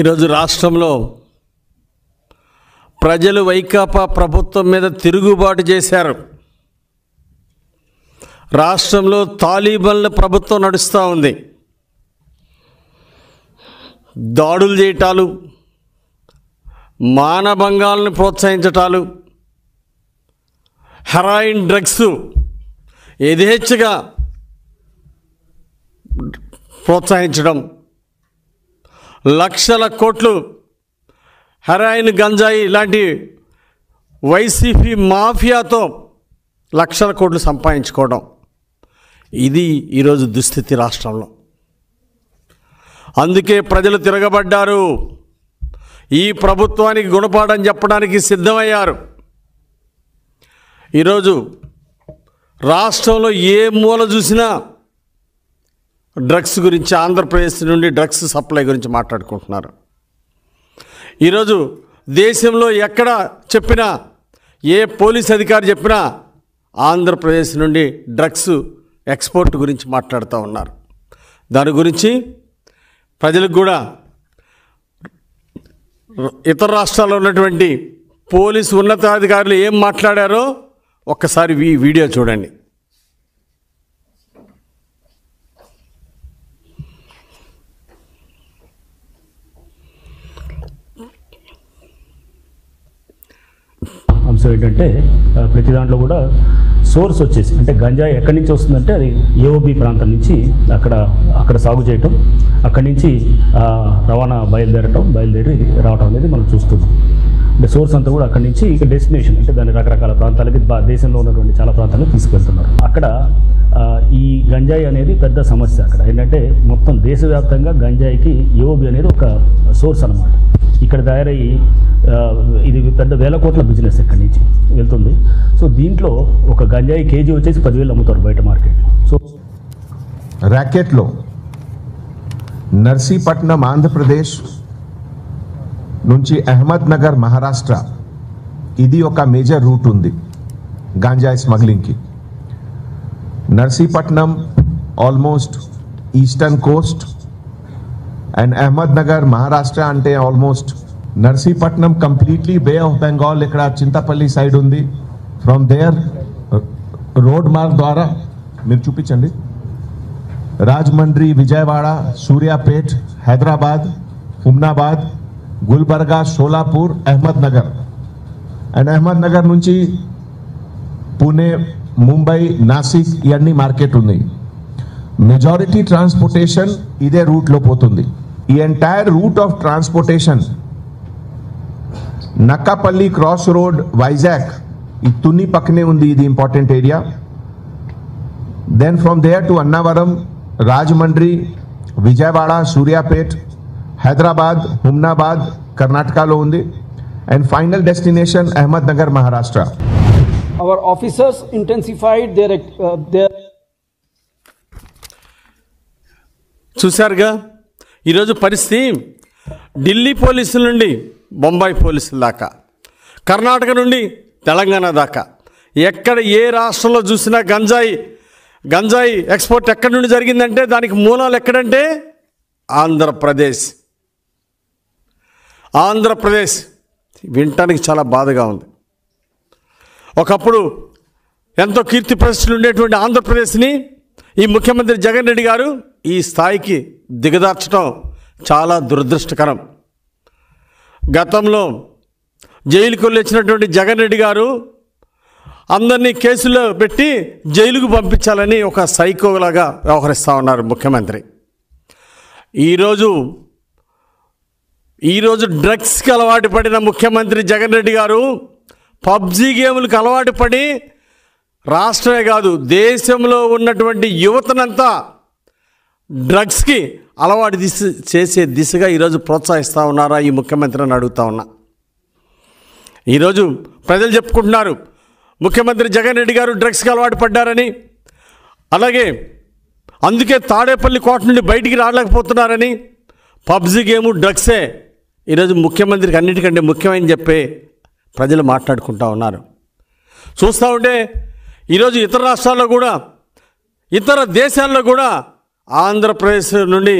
ఈరోజు రాష్ట్రంలో ప్రజలు వైకాపా ప్రభుత్వం మీద తిరుగుబాటు చేశారు రాష్ట్రంలో తాలిబన్ల ప్రభుత్వం నడుస్తూ ఉంది దాడులు చేయటాలు మానభంగాలను ప్రోత్సహించటాలు హెరాయిన్ డ్రగ్స్ యథేచ్ఛగా ప్రోత్సహించడం లక్షల కోట్లు హెరాయిన్ గంజాయి ఇలాంటి వైసీపీ మాఫియాతో లక్షల కోట్లు సంపాదించుకోవడం ఇది ఈరోజు దుస్థితి రాష్ట్రంలో అందుకే ప్రజలు తిరగబడ్డారు ఈ ప్రభుత్వానికి గుణపాఠం చెప్పడానికి సిద్ధమయ్యారు ఈరోజు రాష్ట్రంలో ఏ మూల చూసినా డ్రగ్స్ గురించి ఆంధ్రప్రదేశ్ నుండి డ్రగ్స్ సప్లై గురించి మాట్లాడుకుంటున్నారు ఈరోజు దేశంలో ఎక్కడ చెప్పినా ఏ పోలీస్ అధికారి చెప్పినా ఆంధ్రప్రదేశ్ నుండి డ్రగ్స్ ఎక్స్పోర్ట్ గురించి మాట్లాడుతూ ఉన్నారు దాని గురించి ప్రజలకు కూడా ఇతర రాష్ట్రాల్లో ఉన్నటువంటి పోలీసు ఉన్నతాధికారులు ఏం మాట్లాడారో ఒక్కసారి ఈ వీడియో చూడండి అంశం ఏంటంటే ప్రతి దాంట్లో కూడా సోర్స్ వచ్చేసి అంటే గంజా ఎక్కడి నుంచి వస్తుందంటే అది ఏఓబి ప్రాంతం నుంచి అక్కడ అక్కడ సాగు చేయటం అక్కడి నుంచి రవాణా బయలుదేరటం బయలుదేరి రావటం అనేది మనం చూస్తున్నాం అంటే సోర్స్ అంతా కూడా అక్కడి నుంచి ఇక డెస్టినేషన్ అంటే దాని రకరకాల ప్రాంతాలకి దేశంలో ఉన్నటువంటి చాలా ప్రాంతాలకు తీసుకెళ్తున్నారు అక్కడ ఈ గంజాయి అనేది పెద్ద సమస్య అక్కడ ఏంటంటే మొత్తం దేశవ్యాప్తంగా గంజాయికి ఏఓబి అనేది ఒక సోర్స్ అనమాట ఇక్కడ తయారయ్యి ఇది పెద్ద వేల కోట్ల బిజినెస్ ఇక్కడి నుంచి వెళ్తుంది సో దీంట్లో ఒక గంజాయి కేజీ వచ్చేసి పదివేలు అమ్ముతారు బయట మార్కెట్లో సో ర్యాకెట్లో నర్సీపట్నం ఆంధ్రప్రదేశ్ నుంచి అహ్మద్నగర్ మహారాష్ట్ర ఇది ఒక మేజర్ రూట్ ఉంది గాంజాయి స్మగ్లింగ్కి Narsipatnam almost eastern coast and Ahmednagar Maharashtra అంటే almost Narsipatnam completely bay of Bengal ఇక్కడ చింతపల్లి సైడ్ ఉంది ఫ్రమ్ దేర్ రోడ్ మార్క్ ద్వారా మీరు చూపించండి రాజమండ్రి విజయవాడ సూర్యాపేట్ హైదరాబాద్ హుమ్నాబాద్ గుల్బర్గా షోలాపూర్ అహ్మద్నగర్ అండ్ అహ్మద్నగర్ నుంచి పూణే ముంబై నాసిక్ ఇవన్నీ మార్కెట్ ఉంది మెజారిటీ ట్రాన్స్పోర్టేషన్ ఇదే రూట్లో పోతుంది ये entire route of transportation Nakkapalli cross road Vizag इतनी पकने उंदी the important area then from there to Annavaram Rajahmundry Vijayawada Suryapet Hyderabad Humnabad కర్ణాటకలో ఉంది and final destination Ahmednagar Maharashtra our officers intensified there there చూసారుగా ఈరోజు పరిస్థితి ఢిల్లీ పోలీసుల నుండి బొంబాయి పోలీసుల దాకా కర్ణాటక నుండి తెలంగాణ దాకా ఎక్కడ ఏ రాష్ట్రంలో చూసినా గంజాయి గంజాయి ఎక్స్పోర్ట్ ఎక్కడి నుండి జరిగిందంటే దానికి మూలాలు ఎక్కడంటే ఆంధ్రప్రదేశ్ ఆంధ్రప్రదేశ్ వినటానికి చాలా బాధగా ఉంది ఒకప్పుడు ఎంతో కీర్తి ప్రశ్నలు ఉండేటువంటి ఆంధ్రప్రదేశ్ని ఈ ముఖ్యమంత్రి జగన్ రెడ్డి గారు ఈ స్థాయికి దిగదార్చడం చాలా దురదృష్టకరం గతంలో జైలుకు వచ్చినటువంటి జగన్ రెడ్డి గారు అందరినీ కేసుల్లో పెట్టి జైలుకు పంపించాలని ఒక సైకోలాగా వ్యవహరిస్తూ ఉన్నారు ముఖ్యమంత్రి ఈరోజు ఈరోజు డ్రగ్స్కి అలవాటు పడిన ముఖ్యమంత్రి జగన్ రెడ్డి గారు పబ్జీ గేములకు అలవాటు పడి రాష్ట్రమే కాదు దేశంలో ఉన్నటువంటి యువతనంతా డ్రగ్స్కి అలవాటు దిశ చేసే దిశగా ఈరోజు ప్రోత్సహిస్తూ ఉన్నారా ఈ ముఖ్యమంత్రిని అడుగుతా ఉన్నా ఈరోజు ప్రజలు చెప్పుకుంటున్నారు ముఖ్యమంత్రి జగన్ రెడ్డి గారు డ్రగ్స్కి అలవాటు పడ్డారని అలాగే అందుకే తాడేపల్లి కోట నుండి బయటికి రాలేకపోతున్నారని పబ్జి గేము డ్రగ్సే ఈరోజు ముఖ్యమంత్రికి అన్నిటికంటే ముఖ్యమైన చెప్పే ప్రజలు మాట్లాడుకుంటూ ఉన్నారు చూస్తూ ఉంటే ఈరోజు ఇతర రాష్ట్రాల్లో కూడా ఇతర దేశాల్లో కూడా ఆంధ్రప్రదేశ్ నుండి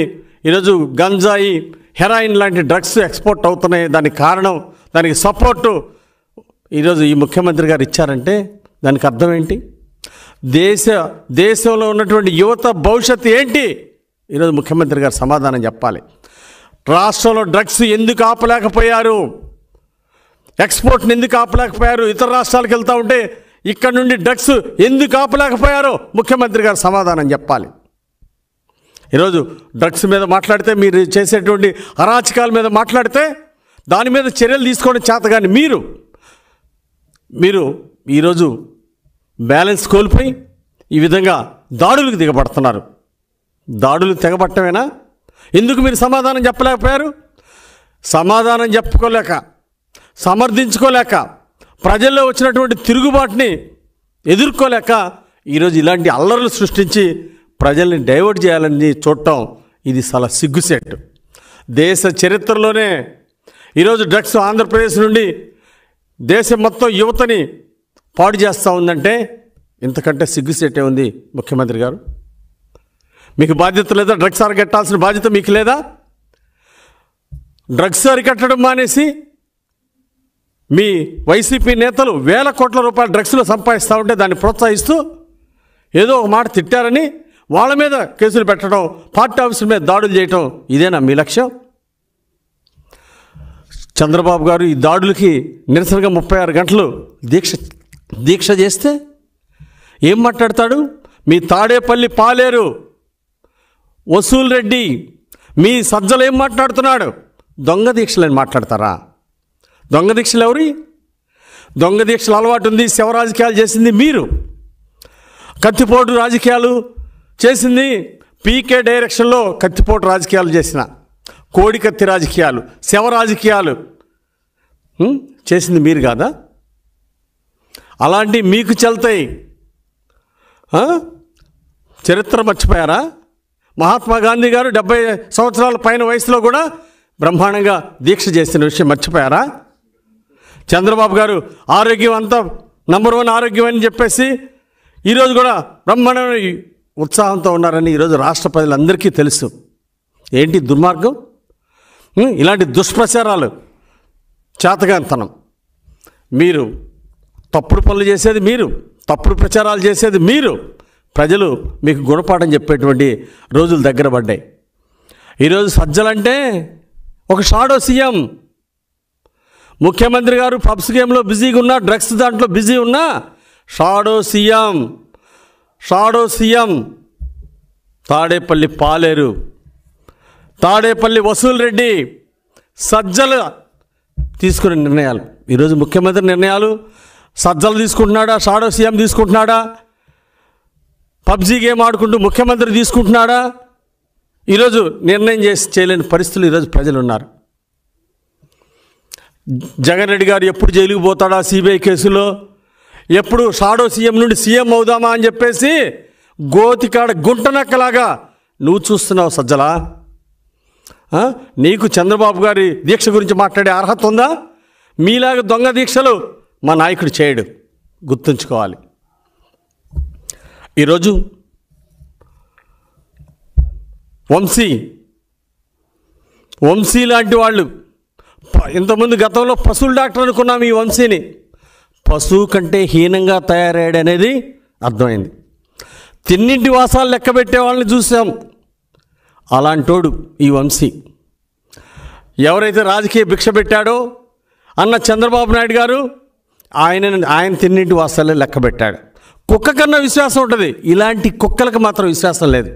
ఈరోజు గంజాయి హెరాయిన్ లాంటి డ్రగ్స్ ఎక్స్పోర్ట్ అవుతున్నాయి దానికి కారణం దానికి సపోర్టు ఈరోజు ఈ ముఖ్యమంత్రి గారు ఇచ్చారంటే దానికి అర్థం ఏంటి దేశ దేశంలో ఉన్నటువంటి యువత భవిష్యత్తు ఏంటి ఈరోజు ముఖ్యమంత్రి గారు సమాధానం చెప్పాలి రాష్ట్రంలో డ్రగ్స్ ఎందుకు ఆపలేకపోయారు ఎక్స్పోర్ట్ని ఎందుకు ఆపలేకపోయారు ఇతర రాష్ట్రాలకు వెళ్తూ ఉంటే ఇక్కడ నుండి డ్రగ్స్ ఎందుకు ఆపలేకపోయారో ముఖ్యమంత్రి గారు సమాధానం చెప్పాలి ఈరోజు డ్రగ్స్ మీద మాట్లాడితే మీరు చేసేటువంటి అరాచకాల మీద మాట్లాడితే దాని మీద చర్యలు తీసుకోవడం చేత కానీ మీరు మీరు ఈరోజు బ్యాలెన్స్ కోల్పోయి ఈ విధంగా దాడులకు దిగబడుతున్నారు దాడులు తెగబట్టమేనా ఎందుకు మీరు సమాధానం చెప్పలేకపోయారు సమాధానం చెప్పుకోలేక సమర్థించుకోలేక ప్రజల్లో వచ్చినటువంటి తిరుగుబాటుని ఎదుర్కోలేక ఈరోజు ఇలాంటి అల్లర్లు సృష్టించి ప్రజల్ని డైవర్ట్ చేయాలని చూడటం ఇది చాలా సిగ్గుసేట్ దేశ చరిత్రలోనే ఈరోజు డ్రగ్స్ ఆంధ్రప్రదేశ్ నుండి దేశం మొత్తం యువతని పాడు చేస్తూ ఉందంటే ఇంతకంటే సిగ్గుసేటే ఉంది ముఖ్యమంత్రి గారు మీకు బాధ్యత లేదా డ్రగ్స్ అరగట్టాల్సిన బాధ్యత మీకు లేదా డ్రగ్స్ అరికట్టడం మానేసి మీ వైసీపీ నేతలు వేల కోట్ల రూపాయల డ్రగ్స్లో సంపాదిస్తూ ఉంటే దాన్ని ప్రోత్సహిస్తూ ఏదో ఒక మాట తిట్టారని వాళ్ళ మీద కేసులు పెట్టడం పార్టీ ఆఫీసుల మీద దాడులు చేయటం ఇదేనా మీ లక్ష్యం చంద్రబాబు గారు ఈ దాడులకి నిరసనగా ముప్పై ఆరు గంటలు దీక్ష దీక్ష చేస్తే ఏం మాట్లాడతాడు మీ తాడేపల్లి పాలేరు వసూల్ రెడ్డి మీ సజ్జలు ఏం మాట్లాడుతున్నాడు దొంగ దీక్షలని మాట్లాడతారా దొంగ దీక్షలు ఎవరి దొంగ దీక్షలు అలవాటు ఉంది శివ రాజకీయాలు చేసింది మీరు కత్తిపోటు రాజకీయాలు చేసింది పీకే డైరెక్షన్లో కత్తిపోటు రాజకీయాలు చేసిన కోడి కత్తి రాజకీయాలు శవ రాజకీయాలు చేసింది మీరు కాదా అలాంటి మీకు చెల్తాయి చరిత్ర మర్చిపోయారా మహాత్మా గాంధీ గారు డెబ్బై సంవత్సరాల పైన వయసులో కూడా బ్రహ్మాండంగా దీక్ష చేసిన విషయం మర్చిపోయారా చంద్రబాబు గారు ఆరోగ్యం అంతా నంబర్ వన్ ఆరోగ్యం అని చెప్పేసి ఈరోజు కూడా బ్రహ్మాండమైన ఉత్సాహంతో ఉన్నారని ఈరోజు రాష్ట్ర ప్రజలందరికీ తెలుసు ఏంటి దుర్మార్గం ఇలాంటి దుష్ప్రచారాలు చేతగాంతనం మీరు తప్పుడు పనులు చేసేది మీరు తప్పుడు ప్రచారాలు చేసేది మీరు ప్రజలు మీకు గుణపాఠం చెప్పేటువంటి రోజులు దగ్గర పడ్డాయి ఈరోజు సజ్జలంటే ఒక షాడో సీఎం ముఖ్యమంత్రి గారు పబ్స్ గేమ్లో బిజీగా ఉన్నా డ్రగ్స్ దాంట్లో బిజీ ఉన్నా shadow CM shadow CM Tadepalli పాలేరు తాడేపల్లి వసూల్ రెడ్డి సజ్జలు తీసుకునే నిర్ణయాలు ఈరోజు ముఖ్యమంత్రి నిర్ణయాలు సజ్జలు తీసుకుంటున్నాడా షాడో సీఎం తీసుకుంటున్నాడా పబ్జీ గేమ్ ఆడుకుంటూ ముఖ్యమంత్రి తీసుకుంటున్నాడా ఈరోజు నిర్ణయం చేసి చేయలేని పరిస్థితులు ఈరోజు ప్రజలు ఉన్నారు జగన్ రెడ్డి గారు ఎప్పుడు జైలుకు పోతాడా సిబిఐ కేసులో ఎప్పుడు షాడో సీఎం నుండి సీఎం అవుదామా అని చెప్పేసి గోతికాడ గుంటనక్కలాగా నువ్వు చూస్తున్నావు సజ్జలా నీకు చంద్రబాబు గారి దీక్ష గురించి మాట్లాడే అర్హత ఉందా మీలాగా దొంగ దీక్షలు మా నాయకుడు చేయడు గుర్తుంచుకోవాలి ఈరోజు వంశీ వంశీ లాంటి వాళ్ళు ఇంతకుముందు గతంలో పశువుల డాక్టర్ అనుకున్నాం ఈ వంశీని పశువు కంటే హీనంగా తయారయ్యాడు అనేది అర్థమైంది తిన్నింటి వాసాలు లెక్క పెట్టే వాళ్ళని చూసాం అలాంటోడు ఈ వంశీ ఎవరైతే రాజకీయ భిక్ష పెట్టాడో అన్న చంద్రబాబు నాయుడు గారు ఆయన ఆయన తిన్నింటి వాసాలే లెక్క పెట్టాడు కుక్క కన్నా విశ్వాసం ఉంటుంది ఇలాంటి కుక్కలకు మాత్రం విశ్వాసం లేదు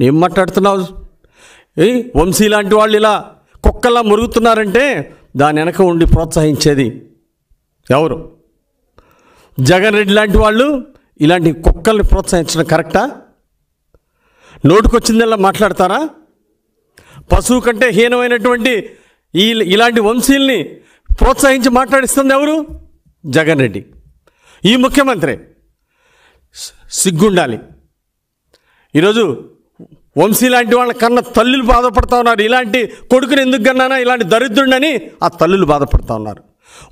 నేను మాట్లాడుతున్నావు వంశీ లాంటి వాళ్ళు ఇలా కుక్కలా మురుగుతున్నారంటే దాని వెనక ఉండి ప్రోత్సహించేది ఎవరు జగన్ రెడ్డి లాంటి వాళ్ళు ఇలాంటి కుక్కల్ని ప్రోత్సహించడం కరెక్టా నోటుకొచ్చిందల్లా మాట్లాడతారా పశువు కంటే హీనమైనటువంటి ఈ ఇలాంటి వంశీల్ని ప్రోత్సహించి మాట్లాడిస్తుంది ఎవరు జగన్ రెడ్డి ఈ ముఖ్యమంత్రి సిగ్గుండాలి ఈరోజు వంశీ లాంటి వాళ్ళ కన్నా తల్లులు బాధపడుతూ ఉన్నారు ఇలాంటి కొడుకుని ఎందుకు కన్నానా ఇలాంటి దరిద్రుడని ఆ తల్లులు బాధపడుతూ ఉన్నారు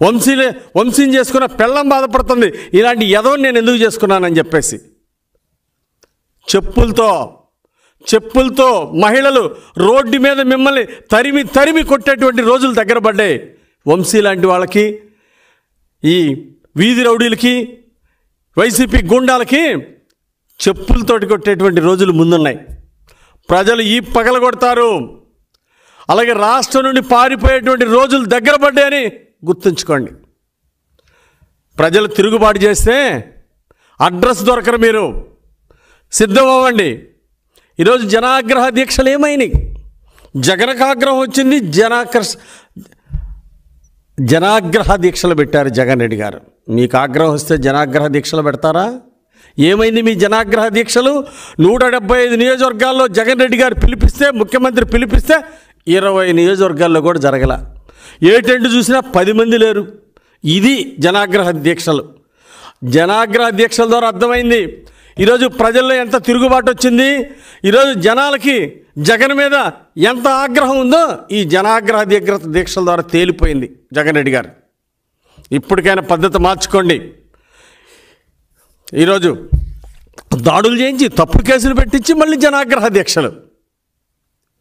వంశీలే వంశీని చేసుకున్న పెళ్ళం బాధపడుతుంది ఇలాంటి ఎదవని నేను ఎందుకు చేసుకున్నానని చెప్పేసి చెప్పులతో చెప్పులతో మహిళలు రోడ్డు మీద మిమ్మల్ని తరిమి తరిమి కొట్టేటువంటి రోజులు దగ్గర పడ్డాయి వంశీ లాంటి వాళ్ళకి ఈ వీధి రౌడీలకి వైసీపీ గుండాలకి చెప్పులతోటి కొట్టేటువంటి రోజులు ముందున్నాయి ప్రజలు ఈ పగల కొడతారు అలాగే రాష్ట్రం నుండి పారిపోయేటువంటి రోజులు దగ్గర పడ్డాయని గుర్తుంచుకోండి ప్రజలు తిరుగుబాటు చేస్తే అడ్రస్ దొరకరు మీరు సిద్ధం అవ్వండి ఈరోజు జనాగ్రహ దీక్షలు ఏమైనాయి జగనకాగ్రహం వచ్చింది జనాకర్ష జనాగ్రహ దీక్షలు పెట్టారు జగన్ రెడ్డి గారు మీకు ఆగ్రహం వస్తే జనాగ్రహ దీక్షలు పెడతారా ఏమైంది మీ జనాగ్రహ దీక్షలు నూట డెబ్బై ఐదు నియోజకవర్గాల్లో జగన్ రెడ్డి గారు పిలిపిస్తే ముఖ్యమంత్రి పిలిపిస్తే ఇరవై నియోజకవర్గాల్లో కూడా జరగల ఏ టెంట్ చూసినా పది మంది లేరు ఇది జనాగ్రహ దీక్షలు జనాగ్రహ దీక్షల ద్వారా అర్థమైంది ఈరోజు ప్రజల్లో ఎంత తిరుగుబాటు వచ్చింది ఈరోజు జనాలకి జగన్ మీద ఎంత ఆగ్రహం ఉందో ఈ జనాగ్రహ దీక్షల ద్వారా తేలిపోయింది జగన్ రెడ్డి గారు ఇప్పటికైనా పద్ధతి మార్చుకోండి ఈరోజు దాడులు చేయించి తప్పు కేసులు పెట్టించి మళ్ళీ జనాగ్రహ దీక్షలు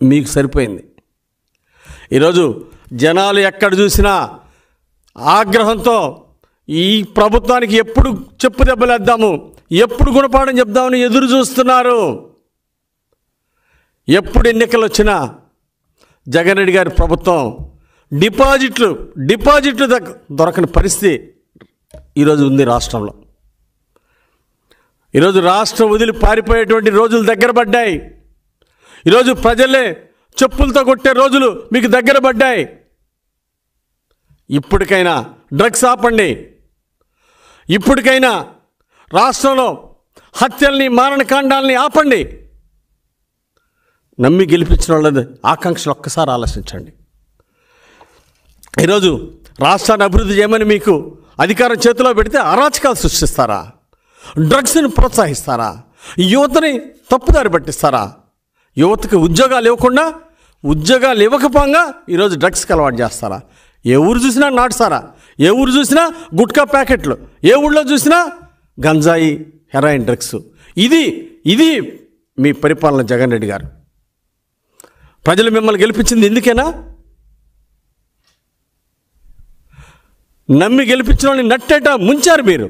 మీకు సరిపోయింది ఈరోజు జనాలు ఎక్కడ చూసినా ఆగ్రహంతో ఈ ప్రభుత్వానికి ఎప్పుడు చెప్పు దెబ్బలేద్దాము ఎప్పుడు గుణపాఠం చెప్దామని ఎదురు చూస్తున్నారు ఎప్పుడు ఎన్నికలు వచ్చినా జగన్ రెడ్డి గారి ప్రభుత్వం డిపాజిట్లు డిపాజిట్లు దొరకని పరిస్థితి ఈరోజు ఉంది రాష్ట్రంలో ఈరోజు రాష్ట్రం వదిలి పారిపోయేటువంటి రోజులు దగ్గర పడ్డాయి ఈరోజు ప్రజలే చెప్పులతో కొట్టే రోజులు మీకు దగ్గర పడ్డాయి ఇప్పటికైనా డ్రగ్స్ ఆపండి ఇప్పటికైనా రాష్ట్రంలో హత్యల్ని మారణకాండాల్ని ఆపండి నమ్మి గెలిపించిన వాళ్ళది ఆకాంక్షలు ఒక్కసారి ఆలోచించండి ఈరోజు రాష్ట్రాన్ని అభివృద్ధి చేయమని మీకు అధికారం చేతిలో పెడితే అరాచకాలు సృష్టిస్తారా డ్రగ్స్ని ప్రోత్సహిస్తారా యువతని తప్పుదారి పట్టిస్తారా యువతకి ఉద్యోగాలు ఇవ్వకుండా ఉద్యోగాలు ఇవ్వకపోగా ఈరోజు డ్రగ్స్కి అలవాటు చేస్తారా ఏ ఊరు చూసినా నాటుసారా ఏ ఊరు చూసినా గుట్కా ప్యాకెట్లు ఏ ఊళ్ళో చూసినా గంజాయి హెరాయిన్ డ్రగ్స్ ఇది ఇది మీ పరిపాలన జగన్ రెడ్డి గారు ప్రజలు మిమ్మల్ని గెలిపించింది ఎందుకేనా నమ్మి గెలిపించిన వాళ్ళని నట్టేట ముంచారు మీరు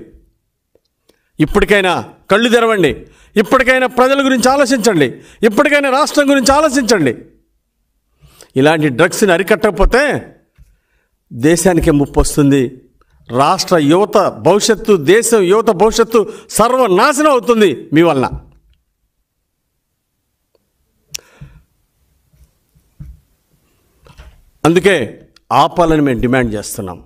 ఇప్పటికైనా కళ్ళు తెరవండి ఇప్పటికైనా ప్రజల గురించి ఆలోచించండి ఇప్పటికైనా రాష్ట్రం గురించి ఆలోచించండి ఇలాంటి డ్రగ్స్ని అరికట్టకపోతే దేశానికి ముప్పు వస్తుంది రాష్ట్ర యువత భవిష్యత్తు దేశం యువత భవిష్యత్తు సర్వనాశనం అవుతుంది మీ వలన అందుకే ఆపాలని మేము డిమాండ్ చేస్తున్నాం